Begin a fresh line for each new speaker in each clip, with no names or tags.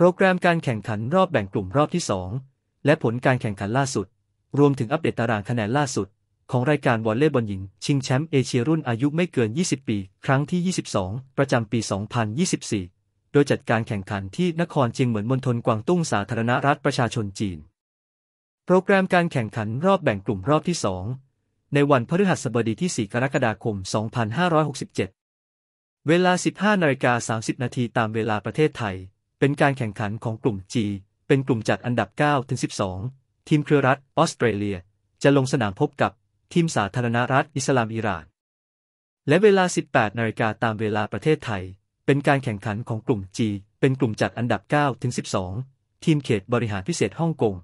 โปรแกรมการแข่งขันรอบแบ่งกลุ่มรอบที่ 2 และผลการแข่งขันล่าสุด รวมถึงอัปเดตตารางคะแนนล่าสุด ของรายการวอลเลย์บอลหญิงชิงแชมป์เอเชียรุ่นอายุไม่เกิน 20 ปี ครั้งที่ 22 ประจำปี 2024 โดยจัดการแข่งขันที่นครเจียงเหมินมณฑลกวางตุ้งสาธารณรัฐประชาชนจีน โปรแกรมการแข่งขันรอบแบ่งกลุ่มรอบที่ 2 ในวันพฤหัสบดีที่ 4 กรกฎาคม 2567 เวลา 15นาฬิกา30นาทีตามเวลาประเทศไทยเป็นการแข่งขันของกลุ่ม G เป็นกลุ่มจัดอันดับ9ถึง12 ทีมเครือรัฐออสเตรเลีย จะลงสนามพบกับทีมสาธารณรัฐอิสลามอิหร่าน และเวลา 18 นาฬิกาตามเวลาประเทศไทย เป็นการแข่งขันของกลุ่ม G เป็นกลุ่มจัดอันดับ9ถึง12 ทีมเขตบริหารพิเศษฮ่องกง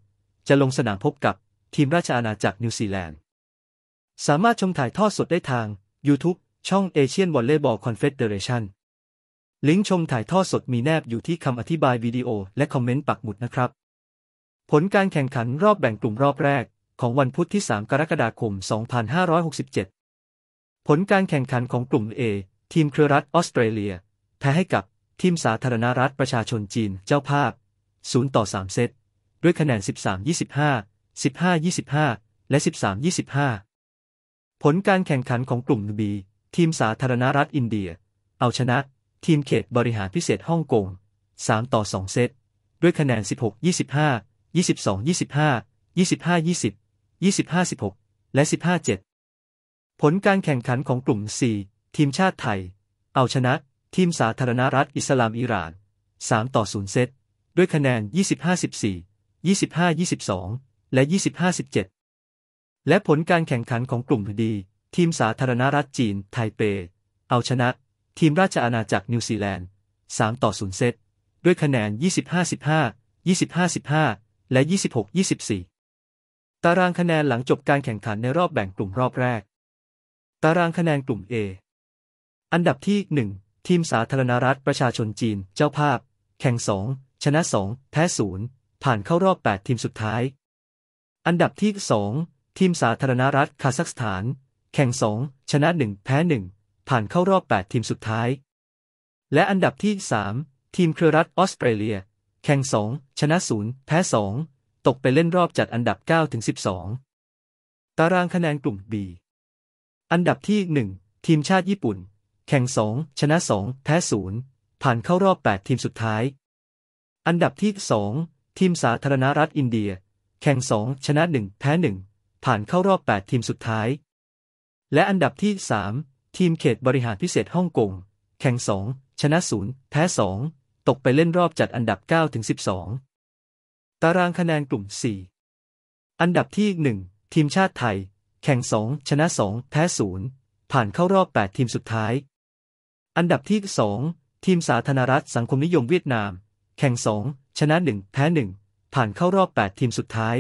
จะลงสนามพบกับทีมราชอาณาจักรนิวซีแลนด์ สามารถชมถ่ายทอดสดได้ทาง YouTube ช่อง Asian Volleyball Confederation ลิงก์ชมถ่ายทอดสดมีแนบอยู่ที่คำอธิบายวิดีโอและคอมเมนต์ปักหมุดนะครับ ผลการแข่งขันรอบแบ่งกลุ่มรอบแรกของวันพุธที่ 3 กรกฎาคม 2567 ผลการแข่งขันของกลุ่ม A ทีมเครือรัฐออสเตรเลียแพ้ให้กับทีมสาธารณรัฐประชาชนจีนเจ้าภาพ0ต่อ3 เซตด้วยคะแนน13 25 15 25 และ 13 25 ผลการแข่งขันของกลุ่ม B ทีมสาธารณรัฐอินเดีย เอาชนะทีมเขตบริหารพิเศษฮ่องกง 3 ต่อ 2เซต ด้วยคะแนน16 25 22 25 25 20 25 16และ15 7ผลการแข่งขันของกลุ่ม4ทีมชาติไทย เอาชนะ ทีมสาธารณรัฐอิสลามอิหร่าน3ต่อ 0เซต ด้วยคะแนน25 14 25 22 และ25 17และผลการแข่งขันของกลุ่มดี ทีมสาธารณรัฐจีนไทเป เอาชนะทีมราชอาณาจักรนิวซีแลนด์3ต่อ0เซต ด้วยคะแนน25-15 25-15และ 26-24 ตารางคะแนนหลังจบการแข่งขันในรอบแบ่งกลุ่มรอบแรก ตารางคะแนนกลุ่ม A อันดับที่ 1 ทีมสาธารณรัฐประชาชนจีน เจ้าภาพ แข่ง 2ชนะ2แพ้ 0 ผ่านเข้ารอบ 8 ทีมสุดท้าย อันดับที่ 2 ทีมสาธารณรัฐคาซัคสถาน แข่ง2ชนะ 1 แพ้1ผ่านเข้ารอบ 8 ทีมสุดท้าย และอันดับที่3ทีมเครือรัฐออสเตรเลีย แข่ง2ชนะ0แพ้2ตกไปเล่นรอบจัดอันดับ9ถึง12 ตารางคะแนนกลุ่ม B อันดับที่ 1 ทีมชาติญี่ปุ่น แข่ง2ชนะ2แพ้0ผ่านเข้ารอบ8ทีมสุดท้าย อันดับที่2ทีมสาธารณรัฐอินเดีย แข่ง2ชนะ1แพ้1ผ่านเข้ารอบ 8 ทีมสุดท้าย และอันดับที่ 3ทีมเขตบริหารพิเศษฮ่องกง แข่ง2ชนะ0แพ้2ตกไปเล่นรอบจัดอันดับ9ถึง12 ตารางคะแนนกลุ่ม 4 อันดับที่1ทีมชาติไทย แข่ง2ชนะ2แพ้0ผ่านเข้ารอบ 8 ทีมสุดท้าย อันดับที่2ทีมสาธารณรัฐสังคมนิยมเวียดนาม แข่ง2ชนะ 1แพ้1 ผ่านเข้ารอบ 8 ทีมสุดท้าย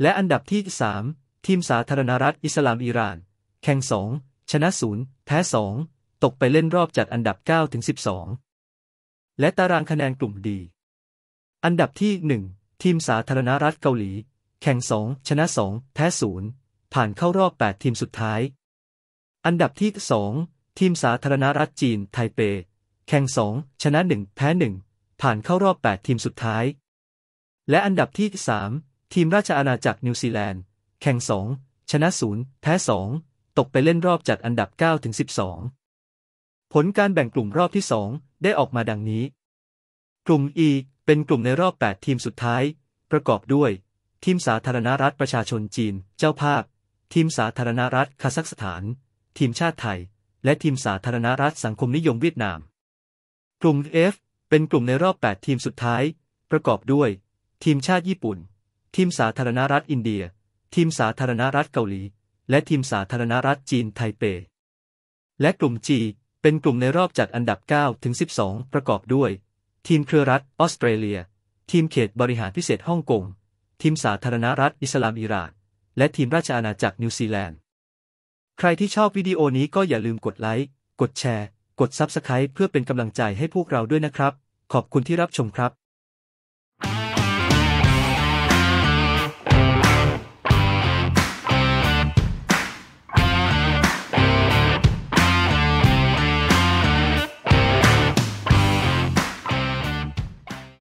และอันดับที่3ทีมสาธารณรัฐอิสลามอิหร่าน แข่ง2ชนะศูนย์แพ้สองตกไปเล่นรอบจัดอันดับ9ถึง12 และตารางคะแนนกลุ่มดี อันดับที่ 1 ทีมสาธารณรัฐเกาหลี แข่ง 2ชนะ2แพ้0 ผ่านเข้ารอบ 8 ทีมสุดท้าย อันดับที่ 2 ทีมสาธารณรัฐจีน ไทเป แข่ง 2ชนะ1แพ้ 1 ผ่านเข้ารอบ 8 ทีมสุดท้าย และอันดับที่ 3 ทีมราชอาณาจักรนิวซีแลนด์แข่ง2ชนะ0แพ้2ตกไปเล่นรอบจัดอันดับ9ถึง12 ผลการแบ่งกลุ่มรอบที่2ได้ออกมาดังนี้ กลุ่ม E เป็นกลุ่มในรอบ 8 ทีมสุดท้าย ประกอบด้วยทีมสาธารณรัฐประชาชนจีน เจ้าภาพ ทีมสาธารณรัฐคาซัคสถาน ทีมชาติไทย และทีมสาธารณรัฐสังคมนิยมเวียดนาม กลุ่ม F เป็นกลุ่มในรอบ 8 ทีมสุดท้าย ประกอบด้วย ทีมชาติญี่ปุ่น ทีมสาธารณรัฐอินเดีย ทีมสาธารณรัฐเกาหลีและทีมสาธารณรัฐจีนไทเป และกลุ่ม G เป็นกลุ่มในรอบจัดอันดับ 9 ถึง 12 ประกอบด้วย ทีมเครือรัฐออสเตรเลีย ทีมเขตบริหารพิเศษฮ่องกงทีมสาธารณรัฐอิสลามอิรัาและทีมราชอาณาจักรนิวซีแลนด์ใครที่ชอบวิดีโอนี้ก็อย่าลืมกดไลค์ กดแชร์ กดซับสไคร b e เพื่อเป็นกำลังใจให้พวกเราด้วยนะครับ ขอบคุณที่รับชมครับ